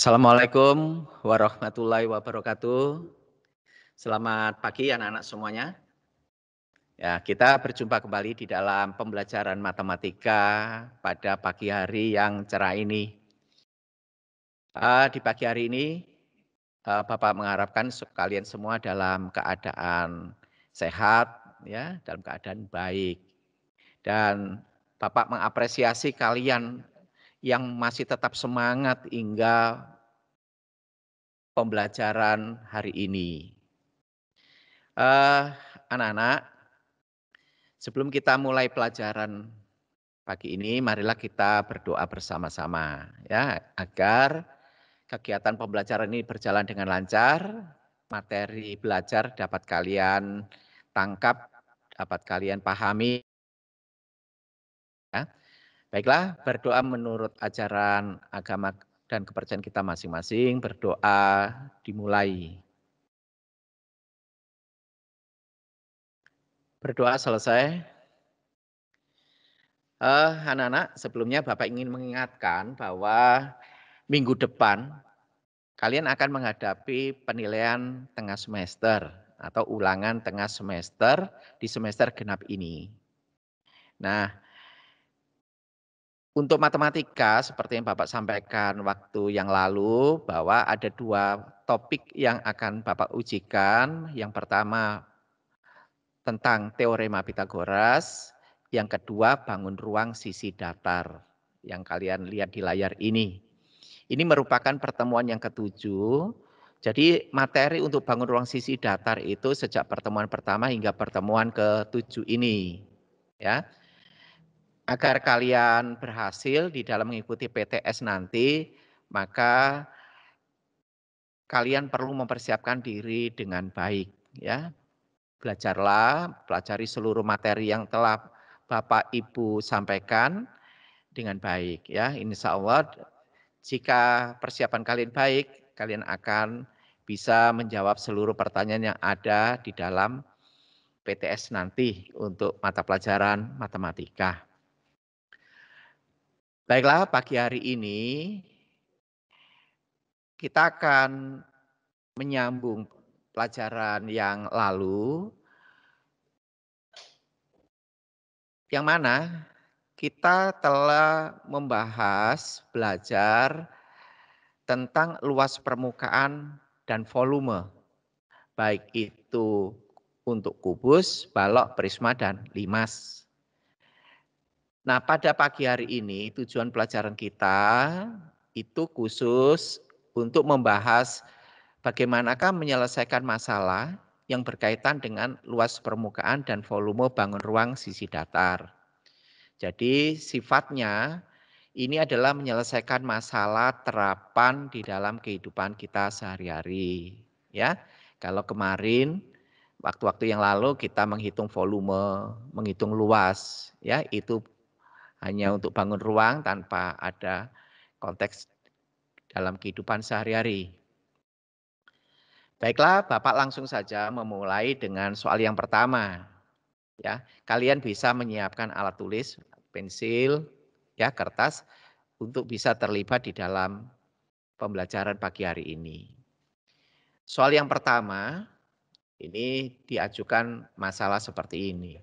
Assalamualaikum warahmatullahi wabarakatuh. Selamat pagi anak-anak semuanya. Ya, kita berjumpa kembali di dalam pembelajaran matematika pada pagi hari yang cerah ini. Uh, di pagi hari ini, uh, Bapak mengharapkan kalian semua dalam keadaan sehat, ya, dalam keadaan baik. Dan Bapak mengapresiasi kalian yang masih tetap semangat hingga pembelajaran hari ini. Eh, anak-anak, uh, sebelum kita mulai pelajaran pagi ini, marilah kita berdoa bersama-sama ya agar kegiatan pembelajaran ini berjalan dengan lancar, materi belajar dapat kalian tangkap, dapat kalian pahami Baiklah, berdoa menurut ajaran agama dan kepercayaan kita masing-masing. Berdoa dimulai. Berdoa selesai. Uh, anak-anak, sebelumnya Bapak ingin mengingatkan bahwa minggu depan kalian akan menghadapi penilaian tengah semester atau ulangan tengah semester di semester genap ini. Nah, untuk matematika, seperti yang Bapak sampaikan waktu yang lalu, bahwa ada dua topik yang akan Bapak ujikan. Yang pertama tentang teorema Pitagoras, yang kedua bangun ruang sisi datar yang kalian lihat di layar ini. Ini merupakan pertemuan yang ketujuh. Jadi materi untuk bangun ruang sisi datar itu sejak pertemuan pertama hingga pertemuan ketujuh ini. Ya, agar kalian berhasil di dalam mengikuti PTS nanti, maka kalian perlu mempersiapkan diri dengan baik ya. Belajarlah, pelajari seluruh materi yang telah Bapak Ibu sampaikan dengan baik ya. Insya Allah jika persiapan kalian baik, kalian akan bisa menjawab seluruh pertanyaan yang ada di dalam PTS nanti untuk mata pelajaran matematika. Baiklah, pagi hari ini kita akan menyambung pelajaran yang lalu. Yang mana kita telah membahas, belajar tentang luas permukaan dan volume. Baik itu untuk kubus, balok, prisma, dan limas. Nah, pada pagi hari ini tujuan pelajaran kita itu khusus untuk membahas bagaimanakah menyelesaikan masalah yang berkaitan dengan luas permukaan dan volume bangun ruang sisi datar. Jadi sifatnya ini adalah menyelesaikan masalah terapan di dalam kehidupan kita sehari-hari, ya. Kalau kemarin waktu-waktu yang lalu kita menghitung volume, menghitung luas, ya, itu hanya untuk bangun ruang tanpa ada konteks dalam kehidupan sehari-hari. Baiklah, Bapak langsung saja memulai dengan soal yang pertama. Ya, kalian bisa menyiapkan alat tulis, pensil, ya, kertas untuk bisa terlibat di dalam pembelajaran pagi hari ini. Soal yang pertama ini diajukan masalah seperti ini.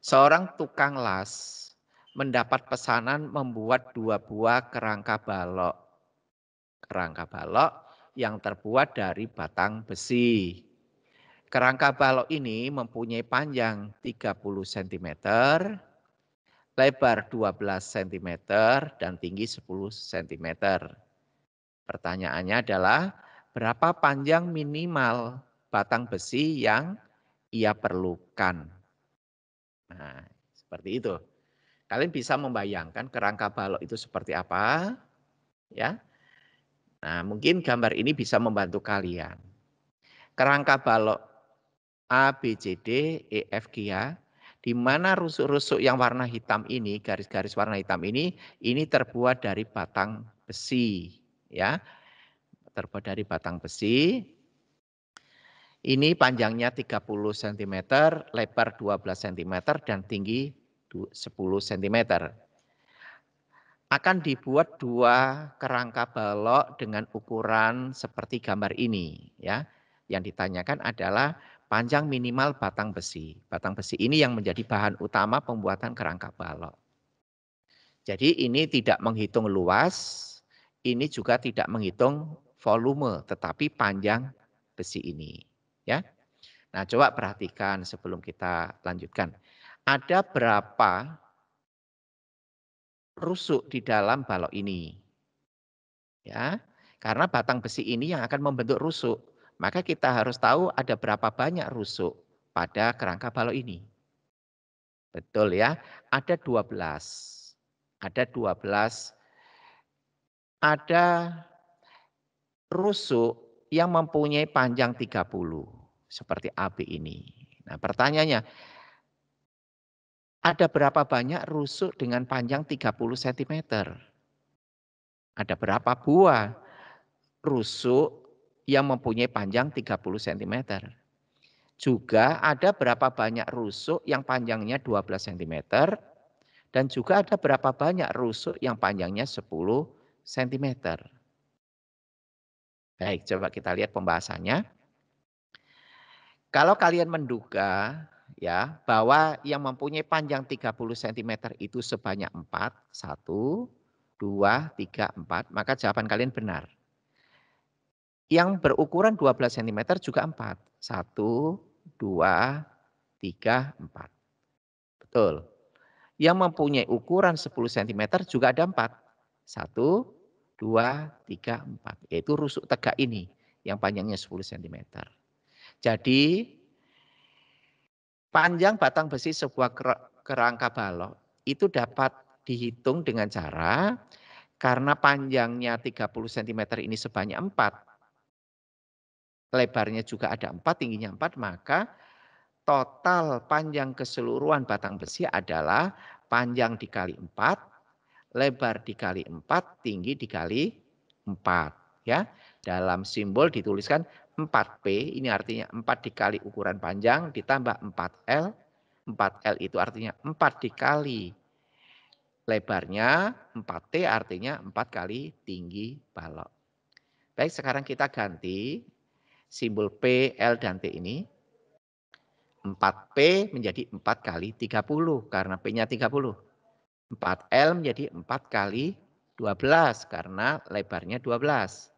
Seorang tukang las mendapat pesanan membuat dua buah kerangka balok. Kerangka balok yang terbuat dari batang besi. Kerangka balok ini mempunyai panjang 30 cm, lebar 12 cm, dan tinggi 10 cm. Pertanyaannya adalah, berapa panjang minimal batang besi yang ia perlukan? Nah, seperti itu. Kalian bisa membayangkan kerangka balok itu seperti apa? Ya. Nah, mungkin gambar ini bisa membantu kalian. Kerangka balok A, B, C, D, E, F, G, ya. Di mana rusuk-rusuk yang warna hitam ini, garis-garis warna hitam ini, ini terbuat dari batang besi, ya. Terbuat dari batang besi, ini panjangnya 30 cm, lebar 12 cm, dan tinggi 10 cm. Akan dibuat dua kerangka balok dengan ukuran seperti gambar ini. ya. Yang ditanyakan adalah panjang minimal batang besi. Batang besi ini yang menjadi bahan utama pembuatan kerangka balok. Jadi ini tidak menghitung luas, ini juga tidak menghitung volume, tetapi panjang besi ini. Ya, Nah coba perhatikan sebelum kita lanjutkan ada berapa rusuk di dalam balok ini. Ya, karena batang besi ini yang akan membentuk rusuk, maka kita harus tahu ada berapa banyak rusuk pada kerangka balok ini. Betul ya, ada 12. Ada 12 ada rusuk yang mempunyai panjang 30 seperti AB ini. Nah, pertanyaannya, ada berapa banyak rusuk dengan panjang 30 cm? Ada berapa buah rusuk yang mempunyai panjang 30 cm? Juga ada berapa banyak rusuk yang panjangnya 12 cm? Dan juga ada berapa banyak rusuk yang panjangnya 10 cm? Baik, coba kita lihat pembahasannya. Kalau kalian menduga ya bahwa yang mempunyai panjang 30 cm itu sebanyak 4, 1, 2, 3, 4, maka jawaban kalian benar. Yang berukuran 12 cm juga 4, 1, 2, 3, 4. Betul. Yang mempunyai ukuran 10 cm juga ada 4. 1, 2, 3, 4. Yaitu rusuk tegak ini yang panjangnya 10 cm. Jadi panjang batang besi sebuah kerangka balok itu dapat dihitung dengan cara karena panjangnya 30 cm ini sebanyak 4, lebarnya juga ada 4, tingginya 4, maka total panjang keseluruhan batang besi adalah panjang dikali 4, lebar dikali 4, tinggi dikali 4. Ya. Dalam simbol dituliskan 4P, ini artinya 4 dikali ukuran panjang ditambah 4L. 4L itu artinya 4 dikali lebarnya, 4T artinya 4 kali tinggi balok. Baik, sekarang kita ganti simbol P, L, dan T ini. 4P menjadi 4 kali 30 karena P-nya 30. 4L menjadi 4 kali 12 karena lebarnya 12.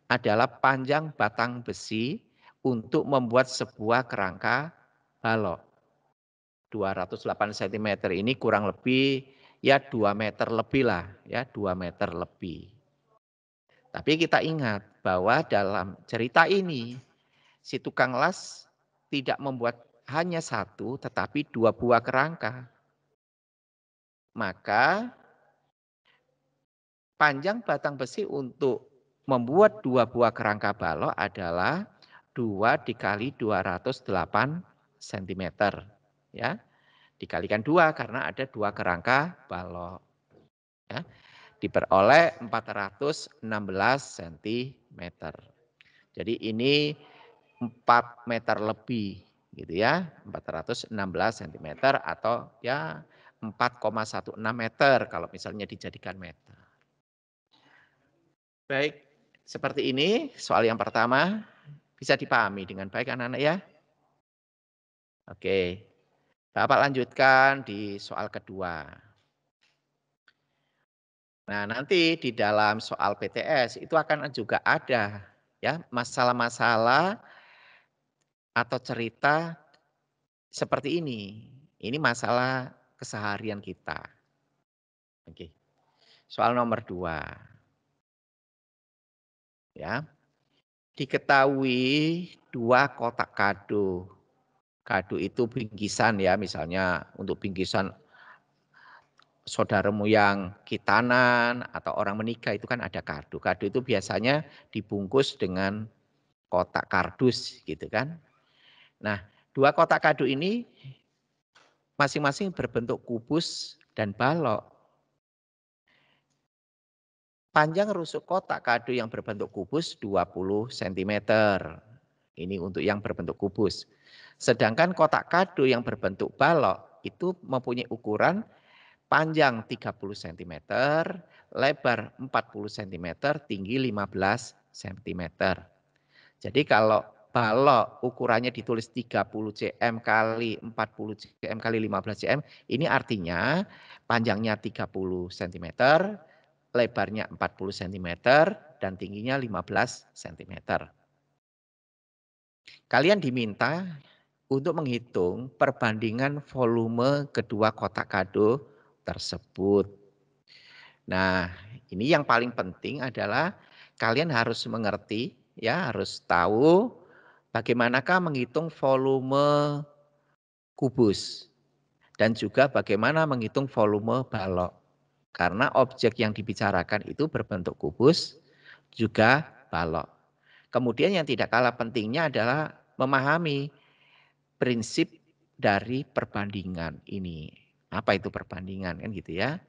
adalah panjang batang besi untuk membuat sebuah kerangka balok. 208 cm ini kurang lebih ya 2 meter lebih lah, ya 2 meter lebih. Tapi kita ingat bahwa dalam cerita ini si tukang las tidak membuat hanya satu tetapi dua buah kerangka. Maka panjang batang besi untuk membuat dua buah kerangka balok adalah dua dikali 208 cm. Ya. Dikalikan dua karena ada dua kerangka balok. Ya. Diperoleh 416 cm. Jadi ini 4 meter lebih gitu ya. 416 cm atau ya 4,16 meter kalau misalnya dijadikan meter. Baik, seperti ini, soal yang pertama bisa dipahami dengan baik anak-anak ya. Oke. Bapak lanjutkan di soal kedua. Nah, nanti di dalam soal PTS itu akan juga ada ya masalah-masalah atau cerita seperti ini. Ini masalah keseharian kita. Oke. Soal nomor dua. Ya. Diketahui dua kotak kado. Kado itu bingkisan ya, misalnya untuk bingkisan saudaramu yang kitanan atau orang menikah itu kan ada kado. Kado itu biasanya dibungkus dengan kotak kardus gitu kan. Nah, dua kotak kado ini masing-masing berbentuk kubus dan balok. Panjang rusuk kotak kado yang berbentuk kubus 20 cm. Ini untuk yang berbentuk kubus. Sedangkan kotak kado yang berbentuk balok itu mempunyai ukuran panjang 30 cm, lebar 40 cm, tinggi 15 cm. Jadi kalau balok ukurannya ditulis 30 cm kali 40 cm kali 15 cm, ini artinya panjangnya 30 cm, lebarnya 40 cm dan tingginya 15 cm. Kalian diminta untuk menghitung perbandingan volume kedua kotak kado tersebut. Nah, ini yang paling penting adalah kalian harus mengerti ya, harus tahu bagaimanakah menghitung volume kubus dan juga bagaimana menghitung volume balok. Karena objek yang dibicarakan itu berbentuk kubus juga balok. Kemudian yang tidak kalah pentingnya adalah memahami prinsip dari perbandingan ini. Apa itu perbandingan kan gitu ya.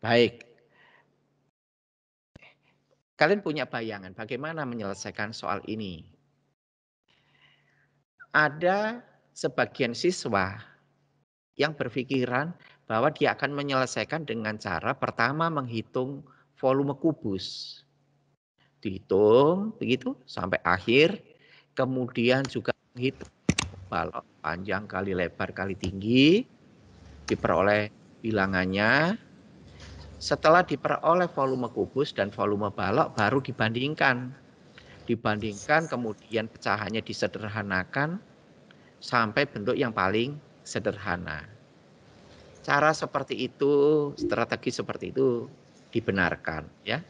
Baik. Kalian punya bayangan bagaimana menyelesaikan soal ini? Ada sebagian siswa yang berpikiran bahwa dia akan menyelesaikan dengan cara pertama menghitung volume kubus. Dihitung begitu sampai akhir, kemudian juga menghitung balok panjang kali lebar kali tinggi, diperoleh bilangannya. Setelah diperoleh volume kubus dan volume balok baru dibandingkan. Dibandingkan kemudian pecahannya disederhanakan sampai bentuk yang paling sederhana cara seperti itu, strategi seperti itu dibenarkan ya.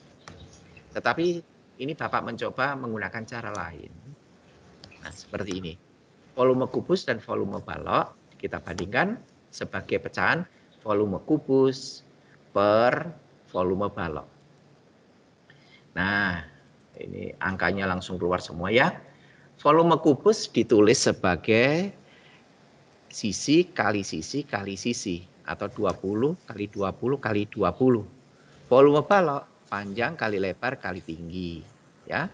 Tetapi ini Bapak mencoba menggunakan cara lain. Nah, seperti ini. Volume kubus dan volume balok kita bandingkan sebagai pecahan volume kubus per volume balok. Nah, ini angkanya langsung keluar semua ya. Volume kubus ditulis sebagai sisi kali sisi kali sisi atau 20 kali 20 kali 20. Volume balok panjang kali lebar kali tinggi, ya.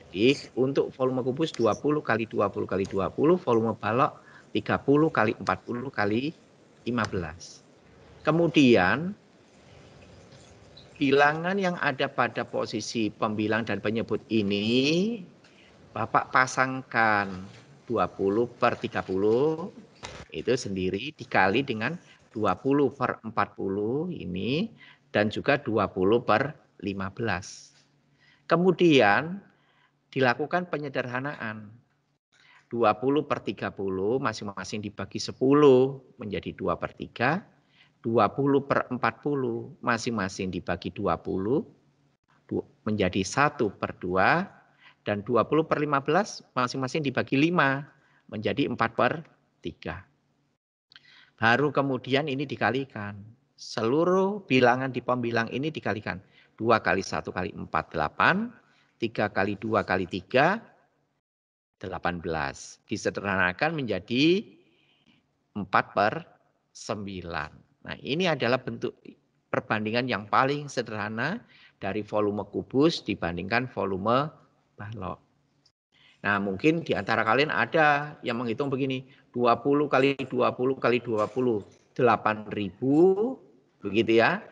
Jadi untuk volume kubus 20 kali 20 kali 20, volume balok 30 kali 40 kali 15. Kemudian bilangan yang ada pada posisi pembilang dan penyebut ini Bapak pasangkan 20 per 30 itu sendiri dikali dengan 20 per 40 ini dan juga 20 per 15. Kemudian dilakukan penyederhanaan. 20 per 30 masing-masing dibagi 10 menjadi 2 per 3. 20 per 40 masing-masing dibagi 20 menjadi 1 per 2. Dan 20 per 15 masing-masing dibagi 5 menjadi 4 per 3. Baru kemudian ini dikalikan. Seluruh bilangan di pembilang ini dikalikan. 2 kali 1 kali 4, 8. 3 kali 2 kali 3, 18. Disederhanakan menjadi 4 per 9. Nah ini adalah bentuk perbandingan yang paling sederhana dari volume kubus dibandingkan volume balok. Nah mungkin di antara kalian ada yang menghitung begini. 20 kali 20 kali 20 8000 begitu ya.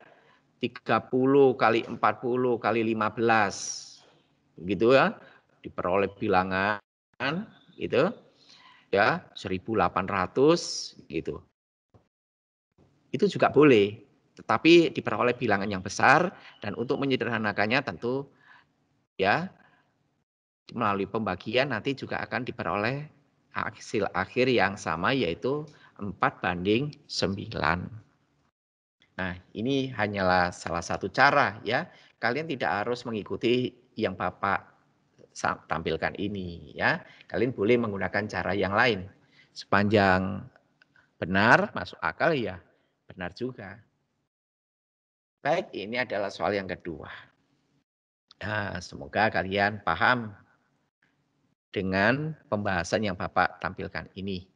30 kali 40 kali 15 begitu ya. Diperoleh bilangan gitu ya 1800 gitu. Itu juga boleh, tetapi diperoleh bilangan yang besar dan untuk menyederhanakannya tentu ya melalui pembagian nanti juga akan diperoleh hasil akhir yang sama yaitu 4 banding 9. Nah, ini hanyalah salah satu cara ya. Kalian tidak harus mengikuti yang Bapak tampilkan ini ya. Kalian boleh menggunakan cara yang lain. Sepanjang benar masuk akal ya, benar juga. Baik, ini adalah soal yang kedua. Nah, semoga kalian paham dengan pembahasan yang Bapak tampilkan ini.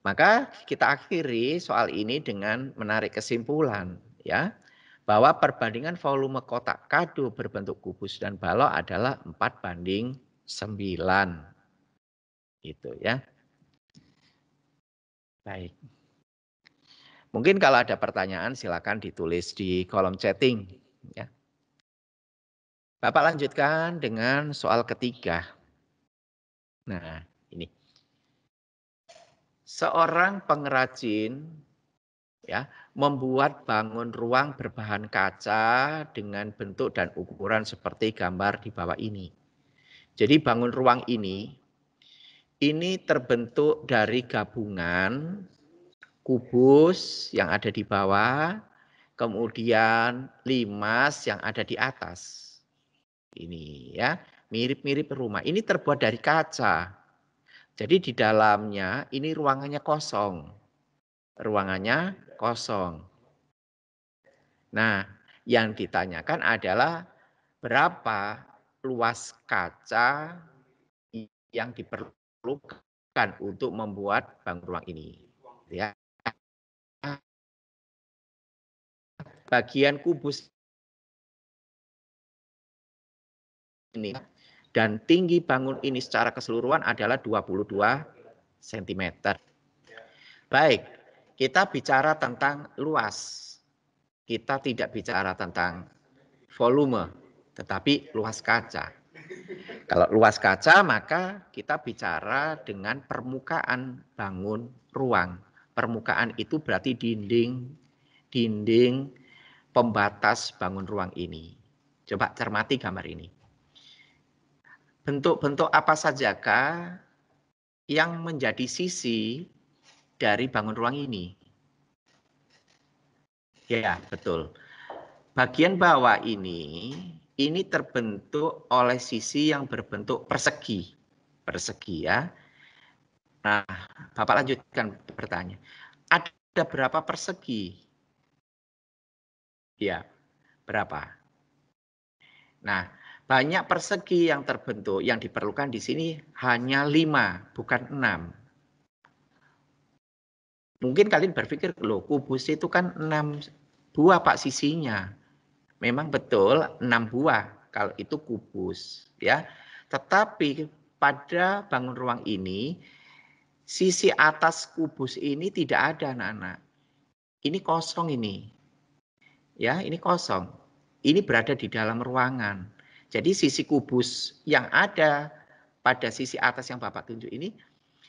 Maka kita akhiri soal ini dengan menarik kesimpulan ya bahwa perbandingan volume kotak kado berbentuk kubus dan balok adalah 4 banding 9. itu ya. Baik. Mungkin kalau ada pertanyaan silakan ditulis di kolom chatting ya. Bapak lanjutkan dengan soal ketiga. Nah, ini. Seorang pengrajin ya, membuat bangun ruang berbahan kaca dengan bentuk dan ukuran seperti gambar di bawah ini. Jadi bangun ruang ini ini terbentuk dari gabungan kubus yang ada di bawah, kemudian limas yang ada di atas. Ini ya mirip-mirip rumah. Ini terbuat dari kaca. Jadi di dalamnya ini ruangannya kosong. Ruangannya kosong. Nah, yang ditanyakan adalah berapa luas kaca yang diperlukan untuk membuat bangun ruang ini. Ya. Bagian kubus ini dan tinggi bangun ini secara keseluruhan adalah 22 cm. Baik, kita bicara tentang luas. Kita tidak bicara tentang volume, tetapi luas kaca. Kalau luas kaca maka kita bicara dengan permukaan bangun ruang. Permukaan itu berarti dinding, dinding pembatas bangun ruang ini. Coba cermati gambar ini bentuk-bentuk apa sajakah yang menjadi sisi dari bangun ruang ini? Ya, betul. Bagian bawah ini, ini terbentuk oleh sisi yang berbentuk persegi. Persegi ya. Nah, Bapak lanjutkan bertanya. Ada berapa persegi? Ya, berapa? Nah, banyak persegi yang terbentuk yang diperlukan di sini hanya lima bukan enam. Mungkin kalian berpikir loh kubus itu kan enam buah pak sisinya. Memang betul enam buah kalau itu kubus ya. Tetapi pada bangun ruang ini sisi atas kubus ini tidak ada anak-anak. Ini kosong ini. Ya, ini kosong. Ini berada di dalam ruangan jadi sisi kubus yang ada pada sisi atas yang Bapak tunjuk ini,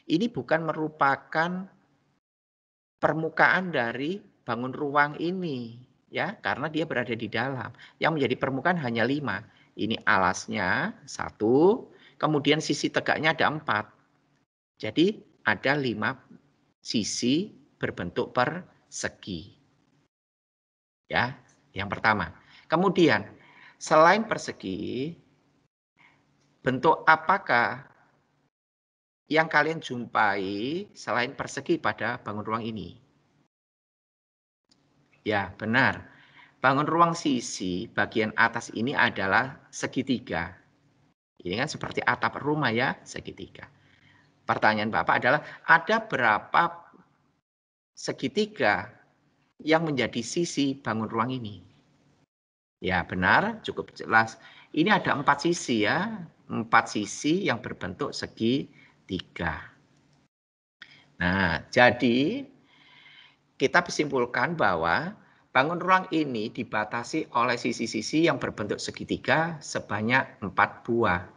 ini bukan merupakan permukaan dari bangun ruang ini, ya, karena dia berada di dalam. Yang menjadi permukaan hanya lima. Ini alasnya satu, kemudian sisi tegaknya ada empat. Jadi ada lima sisi berbentuk persegi. Ya, yang pertama. Kemudian Selain persegi, bentuk apakah yang kalian jumpai selain persegi pada bangun ruang ini? Ya, benar. Bangun ruang sisi bagian atas ini adalah segitiga. Ini kan seperti atap rumah ya, segitiga. Pertanyaan Bapak adalah, ada berapa segitiga yang menjadi sisi bangun ruang ini? Ya benar, cukup jelas. Ini ada empat sisi ya, empat sisi yang berbentuk segi tiga. Nah, jadi kita simpulkan bahwa bangun ruang ini dibatasi oleh sisi-sisi yang berbentuk segitiga sebanyak empat buah.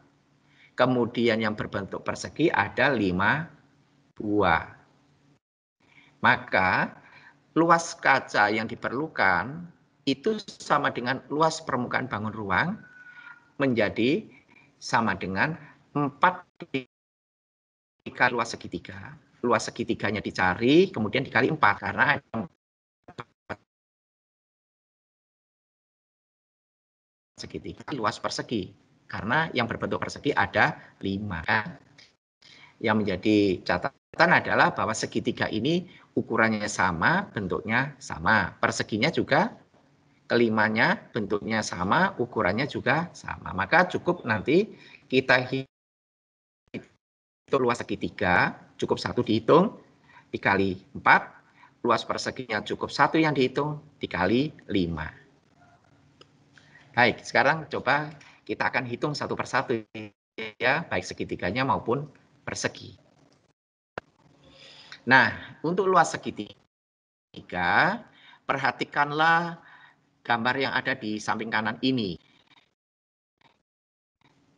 Kemudian yang berbentuk persegi ada lima buah. Maka luas kaca yang diperlukan itu sama dengan luas permukaan bangun ruang menjadi sama dengan 4 dikali luas segitiga. Luas segitiganya dicari, kemudian dikali 4 karena ada segitiga luas persegi. Karena yang berbentuk persegi ada 5. Kan? Yang menjadi catatan adalah bahwa segitiga ini ukurannya sama, bentuknya sama, perseginya juga Kelimanya bentuknya sama, ukurannya juga sama. Maka cukup nanti kita hitung luas segitiga, cukup satu dihitung, dikali empat, luas perseginya cukup satu yang dihitung, dikali lima. Baik, sekarang coba kita akan hitung satu persatu ya, baik segitiganya maupun persegi. Nah, untuk luas segitiga, perhatikanlah gambar yang ada di samping kanan ini.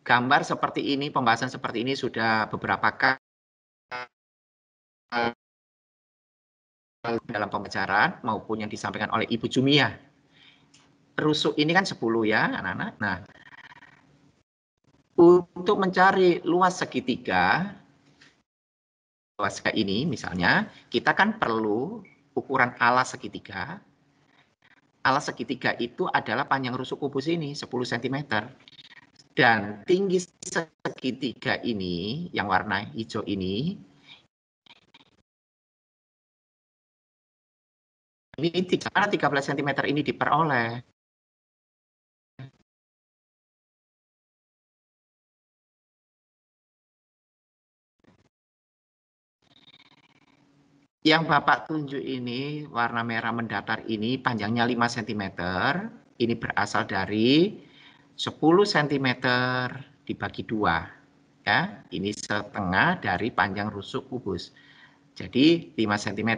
Gambar seperti ini, pembahasan seperti ini sudah beberapa kali dalam pembicaraan maupun yang disampaikan oleh Ibu Jumia. Rusuk ini kan 10 ya anak-anak. Nah, untuk mencari luas segitiga, luas segitiga ini misalnya, kita kan perlu ukuran alas segitiga, alas segitiga itu adalah panjang rusuk kubus ini 10 cm. Dan tinggi segitiga ini yang warna hijau ini ini 13 cm ini diperoleh Yang Bapak tunjuk ini, warna merah mendatar ini panjangnya 5 cm. Ini berasal dari 10 cm dibagi dua. Ya, ini setengah dari panjang rusuk kubus. Jadi 5 cm.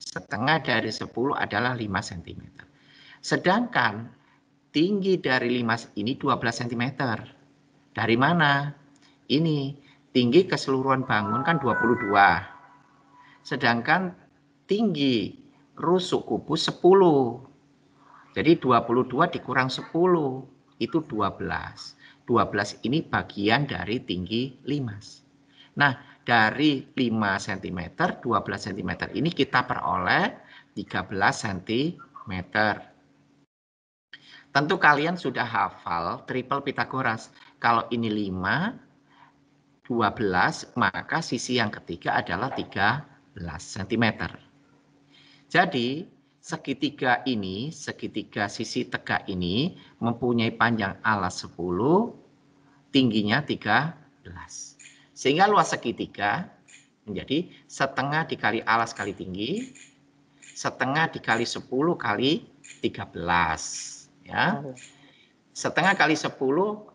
Setengah dari 10 adalah 5 cm. Sedangkan tinggi dari 5 ini 12 cm. Dari mana? Ini tinggi keseluruhan bangun kan 22 sedangkan tinggi rusuk kubus 10. Jadi 22 dikurang 10 itu 12. 12 ini bagian dari tinggi limas. Nah, dari 5 cm, 12 cm ini kita peroleh 13 cm. Tentu kalian sudah hafal triple Pitagoras. Kalau ini 5, 12, maka sisi yang ketiga adalah 13 cm. Jadi segitiga ini, segitiga sisi tegak ini mempunyai panjang alas 10, tingginya 13. Sehingga luas segitiga menjadi setengah dikali alas kali tinggi, setengah dikali 10 kali 13. Ya. Setengah kali 10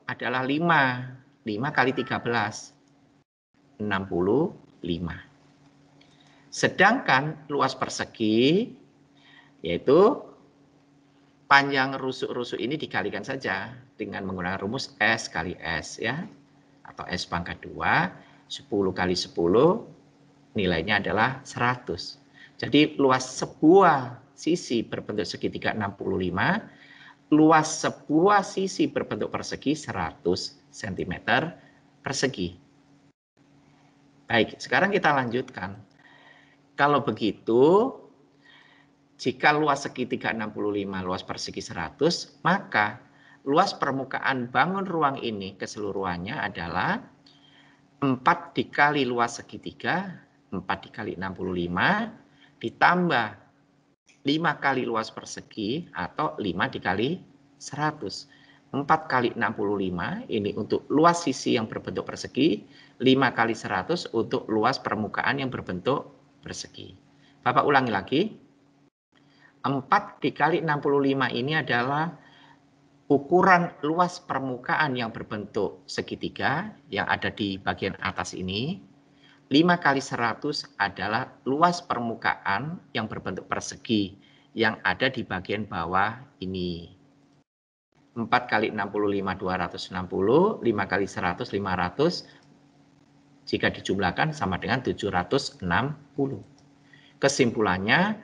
adalah 5. 5 kali 13. 65. Sedangkan luas persegi yaitu panjang rusuk-rusuk ini dikalikan saja dengan menggunakan rumus S kali S ya atau S pangkat 2 10 kali 10 nilainya adalah 100. Jadi luas sebuah sisi berbentuk segitiga 65 luas sebuah sisi berbentuk persegi 100 cm persegi. Baik, sekarang kita lanjutkan. Kalau begitu, jika luas segitiga 65, luas persegi 100, maka luas permukaan bangun ruang ini keseluruhannya adalah 4 dikali luas segitiga, 4 dikali 65, ditambah 5 kali luas persegi atau 5 dikali 100. 4 kali 65 ini untuk luas sisi yang berbentuk persegi, 5 kali 100 untuk luas permukaan yang berbentuk rezeki. Bapak ulangi lagi. 4 dikali 65 ini adalah ukuran luas permukaan yang berbentuk segitiga yang ada di bagian atas ini. 5 kali 100 adalah luas permukaan yang berbentuk persegi yang ada di bagian bawah ini. 4 kali 65 260, 5 kali 100 500, jika dijumlahkan sama dengan 760. Kesimpulannya,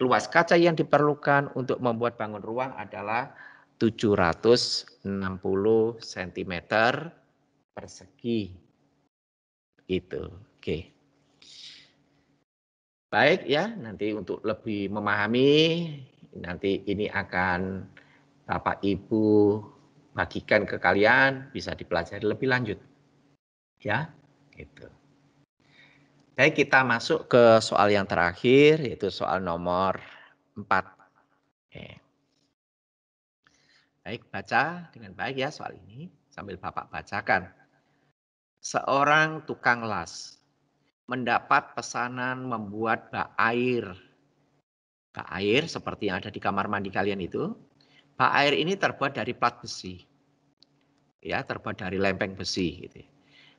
luas kaca yang diperlukan untuk membuat bangun ruang adalah 760 cm persegi. Itu. Oke. Baik ya, nanti untuk lebih memahami nanti ini akan Bapak Ibu bagikan ke kalian bisa dipelajari lebih lanjut. Ya itu. Baik, kita masuk ke soal yang terakhir yaitu soal nomor 4. Oke. Baik, baca dengan baik ya soal ini sambil Bapak bacakan. Seorang tukang las mendapat pesanan membuat bak air. Bak air seperti yang ada di kamar mandi kalian itu. Bak air ini terbuat dari plat besi. Ya, terbuat dari lempeng besi gitu ya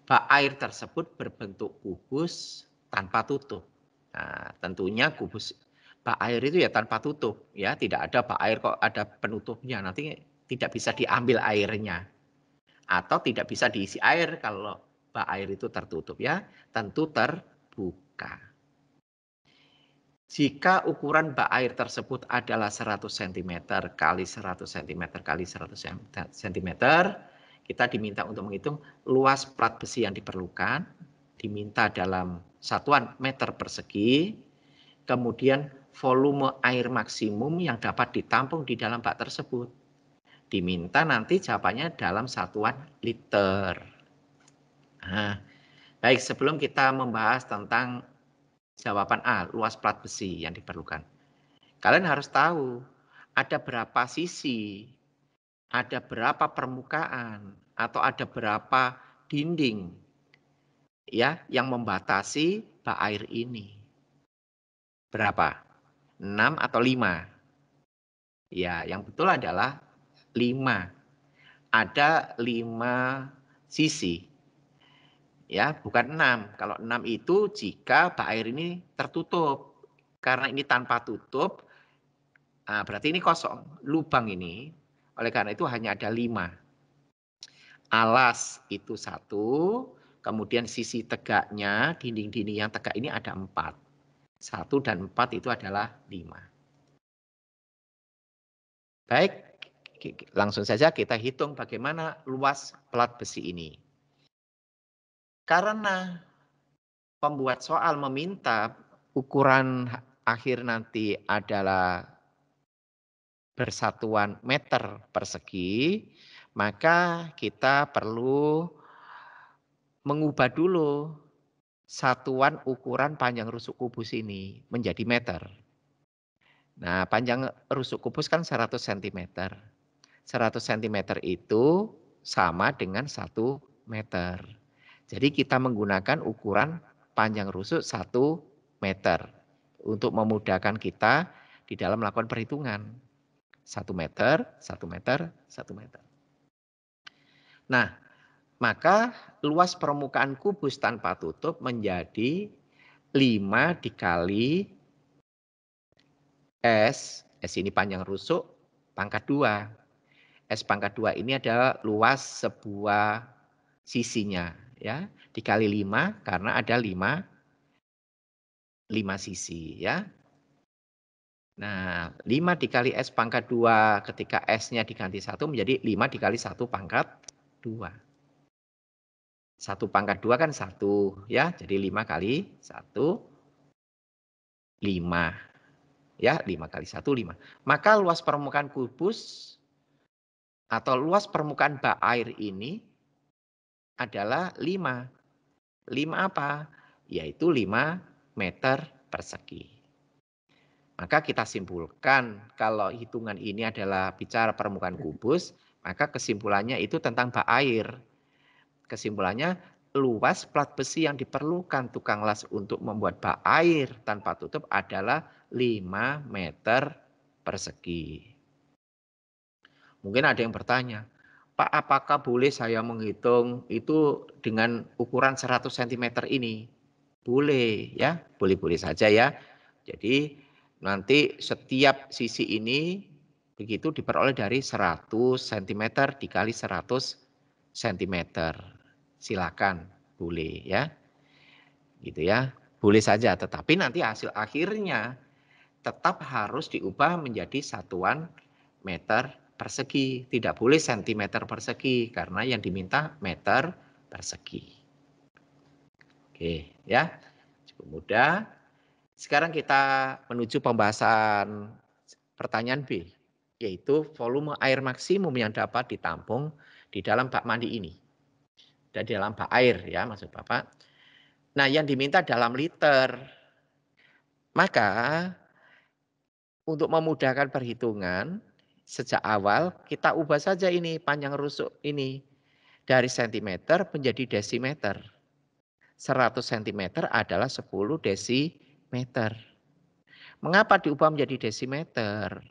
bak air tersebut berbentuk kubus tanpa tutup. Nah, tentunya kubus bak air itu ya tanpa tutup ya, tidak ada bak air kok ada penutupnya. Nanti tidak bisa diambil airnya. Atau tidak bisa diisi air kalau bak air itu tertutup ya, tentu terbuka. Jika ukuran bak air tersebut adalah 100 cm kali 100 cm kali 100 cm, kita diminta untuk menghitung luas plat besi yang diperlukan, diminta dalam satuan meter persegi, kemudian volume air maksimum yang dapat ditampung di dalam bak tersebut. Diminta nanti jawabannya dalam satuan liter. Nah, baik, sebelum kita membahas tentang jawaban A, luas plat besi yang diperlukan. Kalian harus tahu ada berapa sisi, ada berapa permukaan, atau ada berapa dinding ya yang membatasi bak air ini. Berapa? 6 atau 5? Ya, yang betul adalah 5. Ada 5 sisi. Ya, bukan 6. Kalau 6 itu jika bak air ini tertutup. Karena ini tanpa tutup, ah, berarti ini kosong. Lubang ini, oleh karena itu hanya ada 5 alas itu satu, kemudian sisi tegaknya, dinding-dinding yang tegak ini ada empat. Satu dan empat itu adalah lima. Baik, langsung saja kita hitung bagaimana luas pelat besi ini. Karena pembuat soal meminta ukuran akhir nanti adalah bersatuan meter persegi, maka kita perlu mengubah dulu satuan ukuran panjang rusuk kubus ini menjadi meter. Nah, panjang rusuk kubus kan 100 cm. 100 cm itu sama dengan 1 meter. Jadi kita menggunakan ukuran panjang rusuk 1 meter untuk memudahkan kita di dalam melakukan perhitungan. 1 meter, 1 meter, 1 meter. Nah, maka luas permukaan kubus tanpa tutup menjadi 5 dikali S. S ini panjang rusuk, pangkat 2. S pangkat 2 ini adalah luas sebuah sisinya. ya Dikali 5 karena ada 5, 5 sisi. ya Nah, 5 dikali S pangkat 2 ketika S-nya diganti 1 menjadi 5 dikali 1 pangkat dua. Satu pangkat dua kan satu, ya. Jadi lima kali satu, lima. Ya, lima kali satu, lima. Maka luas permukaan kubus atau luas permukaan bak air ini adalah lima. Lima apa? Yaitu lima meter persegi. Maka kita simpulkan kalau hitungan ini adalah bicara permukaan kubus, maka kesimpulannya itu tentang bak air. Kesimpulannya luas plat besi yang diperlukan tukang las untuk membuat bak air tanpa tutup adalah 5 meter persegi. Mungkin ada yang bertanya, Pak apakah boleh saya menghitung itu dengan ukuran 100 cm ini? Boleh ya, boleh-boleh saja ya. Jadi nanti setiap sisi ini begitu diperoleh dari 100 cm dikali 100 cm. Silakan, boleh ya. Gitu ya. Boleh saja, tetapi nanti hasil akhirnya tetap harus diubah menjadi satuan meter persegi. Tidak boleh sentimeter persegi karena yang diminta meter persegi. Oke, ya. Cukup mudah. Sekarang kita menuju pembahasan pertanyaan B yaitu volume air maksimum yang dapat ditampung di dalam bak mandi ini. Dan di dalam bak air ya maksud Bapak. Nah, yang diminta dalam liter. Maka untuk memudahkan perhitungan sejak awal kita ubah saja ini panjang rusuk ini dari sentimeter menjadi desimeter. 100 cm adalah 10 desimeter. Mengapa diubah menjadi desimeter?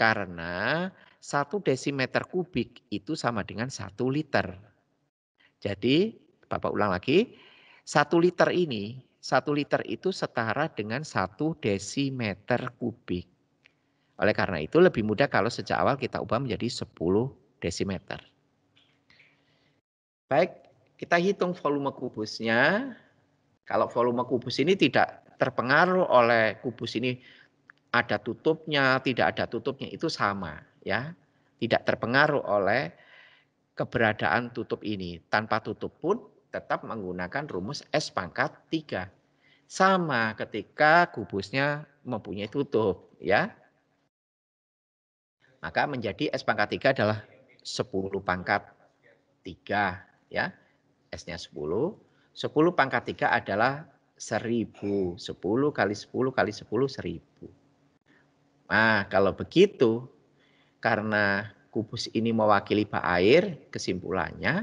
Karena satu desimeter kubik itu sama dengan satu liter. Jadi, Bapak ulang lagi, satu liter ini, satu liter itu setara dengan satu desimeter kubik. Oleh karena itu lebih mudah kalau sejak awal kita ubah menjadi 10 desimeter. Baik, kita hitung volume kubusnya. Kalau volume kubus ini tidak terpengaruh oleh kubus ini ada tutupnya, tidak ada tutupnya itu sama, ya. Tidak terpengaruh oleh keberadaan tutup ini. Tanpa tutup pun tetap menggunakan rumus S pangkat 3. Sama ketika kubusnya mempunyai tutup, ya. Maka menjadi S pangkat 3 adalah 10 pangkat 3, ya. S-nya 10. 10 pangkat 3 adalah 1000. 10 kali 10 kali 10 1000. Nah, kalau begitu, karena kubus ini mewakili bak air, kesimpulannya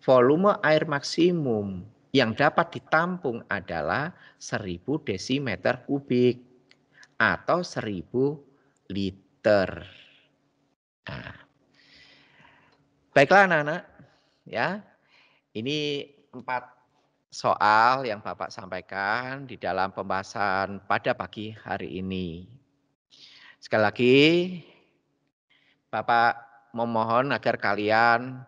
volume air maksimum yang dapat ditampung adalah 1000 desimeter kubik atau 1000 liter. Nah. Baiklah anak-anak, ya. Ini empat soal yang Bapak sampaikan di dalam pembahasan pada pagi hari ini. Sekali lagi, Bapak memohon agar kalian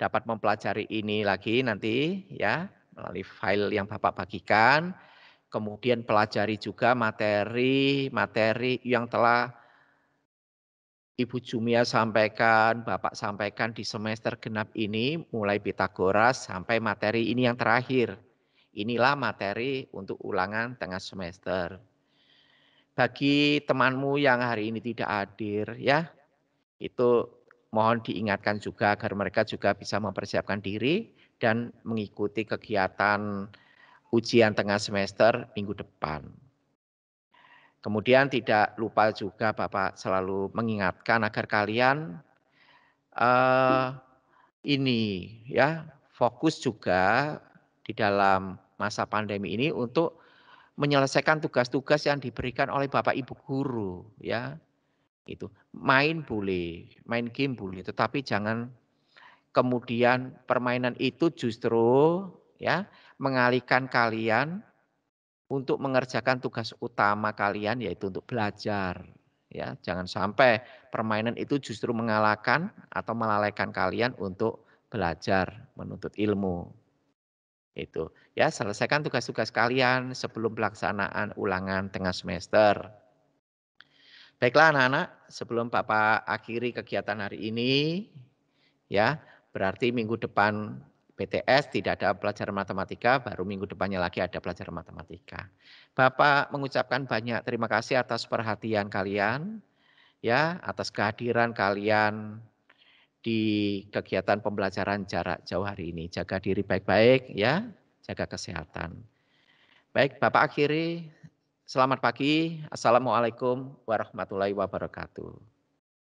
dapat mempelajari ini lagi nanti ya melalui file yang Bapak bagikan. Kemudian pelajari juga materi-materi yang telah Ibu Jumia sampaikan, Bapak sampaikan di semester genap ini mulai Pitagoras sampai materi ini yang terakhir. Inilah materi untuk ulangan tengah semester bagi temanmu yang hari ini tidak hadir ya. Itu mohon diingatkan juga agar mereka juga bisa mempersiapkan diri dan mengikuti kegiatan ujian tengah semester minggu depan. Kemudian tidak lupa juga Bapak selalu mengingatkan agar kalian uh, ini ya fokus juga di dalam masa pandemi ini untuk menyelesaikan tugas-tugas yang diberikan oleh Bapak Ibu guru ya. Itu main boleh, main game boleh, tetapi jangan kemudian permainan itu justru ya mengalihkan kalian untuk mengerjakan tugas utama kalian yaitu untuk belajar ya jangan sampai permainan itu justru mengalahkan atau melalaikan kalian untuk belajar menuntut ilmu itu ya selesaikan tugas-tugas kalian sebelum pelaksanaan ulangan tengah semester baiklah anak-anak sebelum bapak akhiri kegiatan hari ini ya berarti minggu depan PTS tidak ada pelajaran matematika, baru minggu depannya lagi ada pelajaran matematika. Bapak mengucapkan banyak terima kasih atas perhatian kalian, ya, atas kehadiran kalian di kegiatan pembelajaran jarak jauh hari ini. Jaga diri baik-baik ya, jaga kesehatan. Baik, Bapak akhiri. Selamat pagi. Assalamualaikum warahmatullahi wabarakatuh.